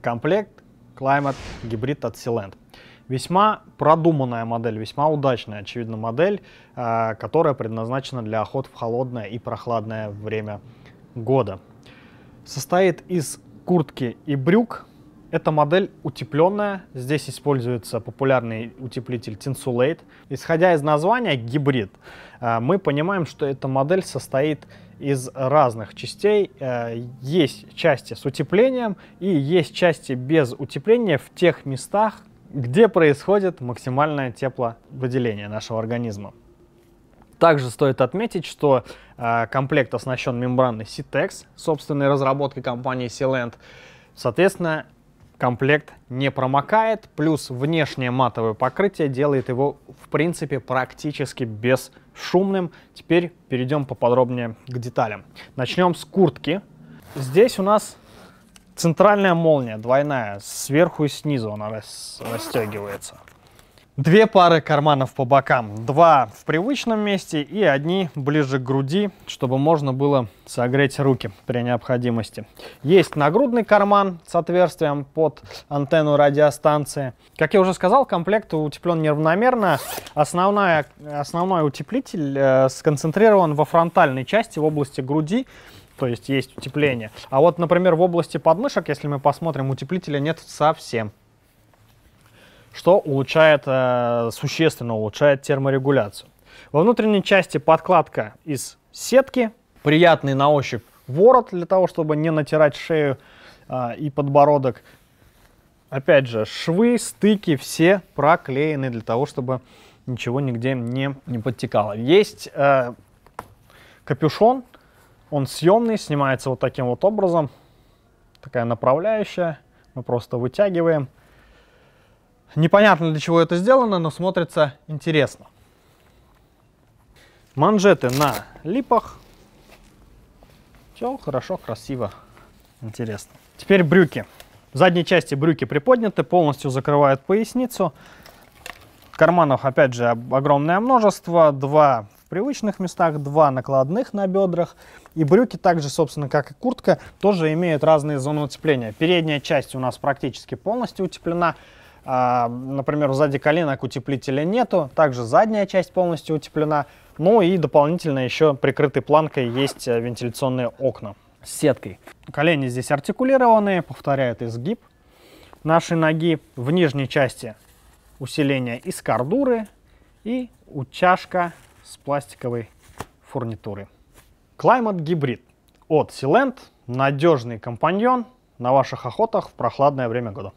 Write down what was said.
Комплект Climate гибрид от Sealand. Весьма продуманная модель, весьма удачная, очевидно, модель, э, которая предназначена для охот в холодное и прохладное время года. Состоит из куртки и брюк, эта модель утепленная, здесь используется популярный утеплитель Tinsulate. Исходя из названия гибрид, э, мы понимаем, что эта модель состоит из разных частей. Э, есть части с утеплением и есть части без утепления в тех местах, где происходит максимальное тепловыделение нашего организма. Также стоит отметить, что э, комплект оснащен мембраной CTEX, собственной разработкой компании Silent, Соответственно, Комплект не промокает, плюс внешнее матовое покрытие делает его, в принципе, практически бесшумным. Теперь перейдем поподробнее к деталям. Начнем с куртки. Здесь у нас центральная молния, двойная, сверху и снизу она расстегивается. Две пары карманов по бокам, два в привычном месте и одни ближе к груди, чтобы можно было согреть руки при необходимости. Есть нагрудный карман с отверстием под антенну радиостанции. Как я уже сказал, комплект утеплен неравномерно. Основная, основной утеплитель э, сконцентрирован во фронтальной части, в области груди то есть есть утепление. А вот, например, в области подмышек, если мы посмотрим, утеплителя нет совсем что улучшает, э, существенно улучшает терморегуляцию. Во внутренней части подкладка из сетки, приятный на ощупь ворот для того, чтобы не натирать шею э, и подбородок. Опять же, швы, стыки все проклеены для того, чтобы ничего нигде не, не подтекало. Есть э, капюшон, он съемный, снимается вот таким вот образом. Такая направляющая, мы просто вытягиваем. Непонятно, для чего это сделано, но смотрится интересно. Манжеты на липах. Все хорошо, красиво, интересно. Теперь брюки. В задней части брюки приподняты, полностью закрывают поясницу. Карманов, опять же, огромное множество. Два в привычных местах, два накладных на бедрах. И брюки также, собственно, как и куртка, тоже имеют разные зоны утепления. Передняя часть у нас практически полностью утеплена. А, например, сзади коленок утеплителя нету, также задняя часть полностью утеплена. Ну и дополнительно еще прикрытой планкой есть э, вентиляционные окна с сеткой. Колени здесь артикулированные, повторяют изгиб нашей ноги. В нижней части усиление из кардуры и чашка с пластиковой фурнитуры. Climate гибрид от Silent Надежный компаньон на ваших охотах в прохладное время года.